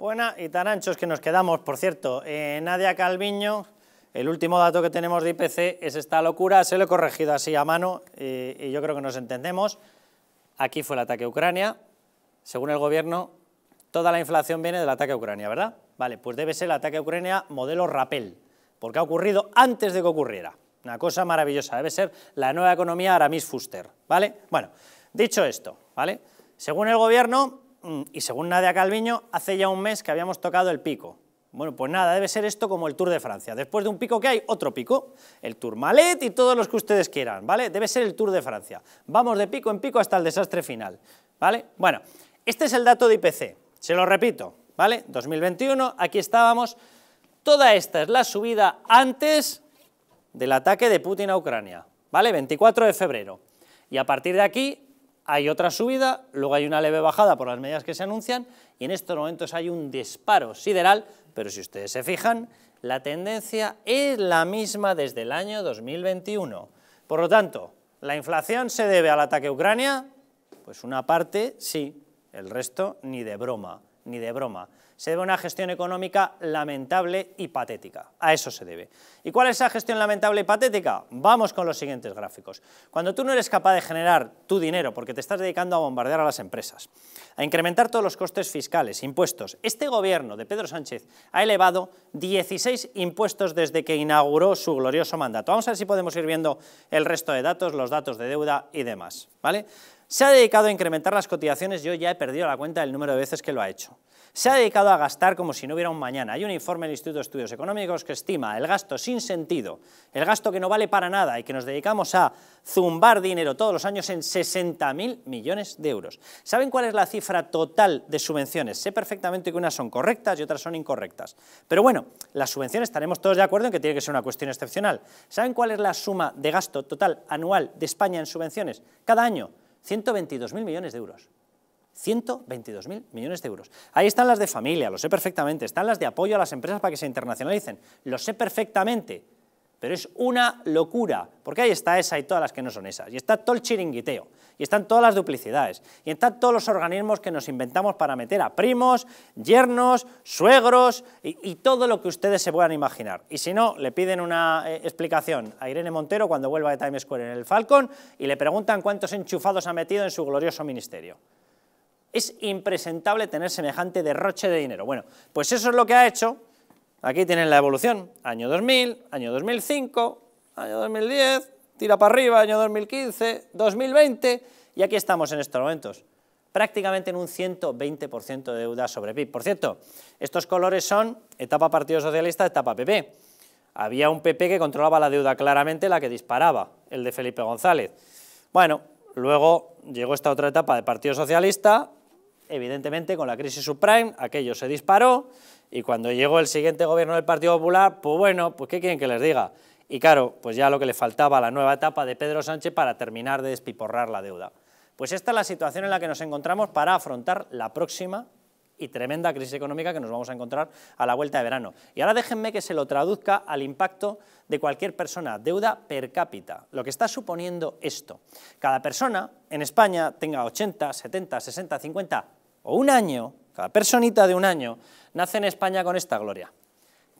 Buena y tan anchos que nos quedamos, por cierto. Eh, Nadia Calviño, el último dato que tenemos de IPC es esta locura, se lo he corregido así a mano eh, y yo creo que nos entendemos. Aquí fue el ataque a Ucrania, según el gobierno, toda la inflación viene del ataque a Ucrania, ¿verdad? Vale, pues debe ser el ataque a Ucrania modelo Rappel, porque ha ocurrido antes de que ocurriera. Una cosa maravillosa, debe ser la nueva economía Aramis Fuster, ¿vale? Bueno, dicho esto, ¿vale? Según el gobierno, Mm, y según Nadia Calviño, hace ya un mes que habíamos tocado el pico. Bueno, pues nada, debe ser esto como el Tour de Francia. Después de un pico que hay, otro pico. El Tour Malet y todos los que ustedes quieran, ¿vale? Debe ser el Tour de Francia. Vamos de pico en pico hasta el desastre final, ¿vale? Bueno, este es el dato de IPC. Se lo repito, ¿vale? 2021, aquí estábamos. Toda esta es la subida antes del ataque de Putin a Ucrania, ¿vale? 24 de febrero. Y a partir de aquí, hay otra subida, luego hay una leve bajada por las medidas que se anuncian y en estos momentos hay un disparo sideral, pero si ustedes se fijan, la tendencia es la misma desde el año 2021. Por lo tanto, ¿la inflación se debe al ataque a Ucrania? Pues una parte sí, el resto ni de broma, ni de broma se debe a una gestión económica lamentable y patética. A eso se debe. ¿Y cuál es esa gestión lamentable y patética? Vamos con los siguientes gráficos. Cuando tú no eres capaz de generar tu dinero porque te estás dedicando a bombardear a las empresas, a incrementar todos los costes fiscales, impuestos, este gobierno de Pedro Sánchez ha elevado 16 impuestos desde que inauguró su glorioso mandato. Vamos a ver si podemos ir viendo el resto de datos, los datos de deuda y demás. ¿vale? Se ha dedicado a incrementar las cotizaciones, yo ya he perdido la cuenta del número de veces que lo ha hecho. Se ha dedicado a gastar como si no hubiera un mañana. Hay un informe del Instituto de Estudios Económicos que estima el gasto sin sentido, el gasto que no vale para nada y que nos dedicamos a zumbar dinero todos los años en 60.000 millones de euros. ¿Saben cuál es la cifra total de subvenciones? Sé perfectamente que unas son correctas y otras son incorrectas. Pero bueno, las subvenciones estaremos todos de acuerdo en que tiene que ser una cuestión excepcional. ¿Saben cuál es la suma de gasto total anual de España en subvenciones? Cada año. 122.000 millones de euros. 122.000 millones de euros. Ahí están las de familia, lo sé perfectamente. Están las de apoyo a las empresas para que se internacionalicen, lo sé perfectamente. Pero es una locura, porque ahí está esa y todas las que no son esas. Y está todo el chiringuiteo y están todas las duplicidades, y están todos los organismos que nos inventamos para meter a primos, yernos, suegros, y, todo lo que ustedes se puedan imaginar. Y si no, le piden una eh, explicación a Irene Montero cuando vuelva de Times Square en el Falcon, y le preguntan cuántos enchufados ha metido en su glorioso ministerio. Es impresentable tener semejante derroche de dinero. Bueno, pues eso es lo que ha hecho. Aquí tienen la evolución. Año 2000, año 2005, año 2010, tira para arriba, año 2015, 2020, y aquí estamos en estos momentos, prácticamente en un 120% de deuda sobre PIB. Por cierto, estos colores son etapa Partido Socialista, etapa PP. Había un PP que controlaba la deuda claramente, la que disparaba, el de Felipe González. Bueno, luego llegó esta otra etapa de Partido Socialista, evidentemente con la crisis subprime, aquello se disparó, y cuando llegó el siguiente gobierno del Partido Popular, pues bueno, pues ¿qué quieren que les diga? Y claro, pues ya lo que le faltaba a la nueva etapa de Pedro Sánchez para terminar de despiporrar la deuda. Pues esta es la situación en la que nos encontramos para afrontar la próxima y tremenda crisis económica que nos vamos a encontrar a la vuelta de verano. Y ahora déjenme que se lo traduzca al impacto de cualquier persona, deuda per cápita, lo que está suponiendo esto. Cada persona en España tenga 80, 70, 60, 50 o un año, cada personita de un año, nace en España con esta gloria.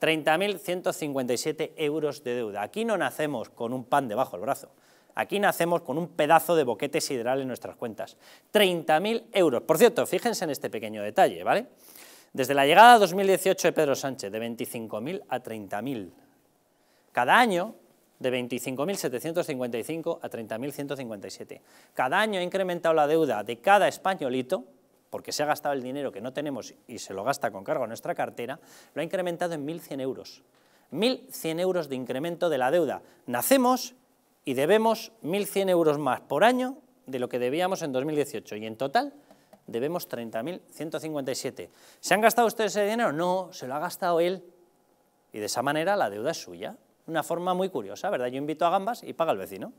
30.157 euros de deuda. Aquí no nacemos con un pan debajo del brazo. Aquí nacemos con un pedazo de boquete sideral en nuestras cuentas. 30.000 euros. Por cierto, fíjense en este pequeño detalle, ¿vale? Desde la llegada a 2018 de Pedro Sánchez, de 25.000 a 30.000. Cada año, de 25.755 a 30.157. Cada año ha incrementado la deuda de cada españolito porque se ha gastado el dinero que no tenemos y se lo gasta con cargo a nuestra cartera, lo ha incrementado en 1.100 euros. 1.100 euros de incremento de la deuda. Nacemos y debemos 1.100 euros más por año de lo que debíamos en 2018 y en total debemos 30.157. ¿Se han gastado ustedes ese dinero? No, se lo ha gastado él y de esa manera la deuda es suya. Una forma muy curiosa, ¿verdad? Yo invito a gambas y paga el vecino.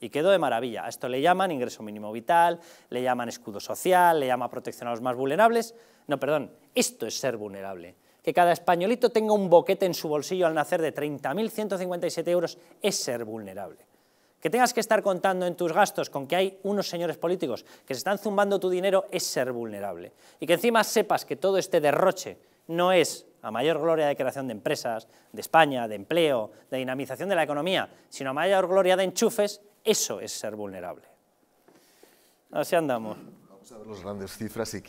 Y quedó de maravilla. A esto le llaman ingreso mínimo vital, le llaman escudo social, le llama protección a los más vulnerables. No, perdón, esto es ser vulnerable. Que cada españolito tenga un boquete en su bolsillo al nacer de 30.157 euros es ser vulnerable. Que tengas que estar contando en tus gastos con que hay unos señores políticos que se están zumbando tu dinero es ser vulnerable. Y que encima sepas que todo este derroche no es a mayor gloria de creación de empresas, de España, de empleo, de dinamización de la economía, sino a mayor gloria de enchufes, eso es ser vulnerable. Así andamos. Vamos a ver las grandes cifras y que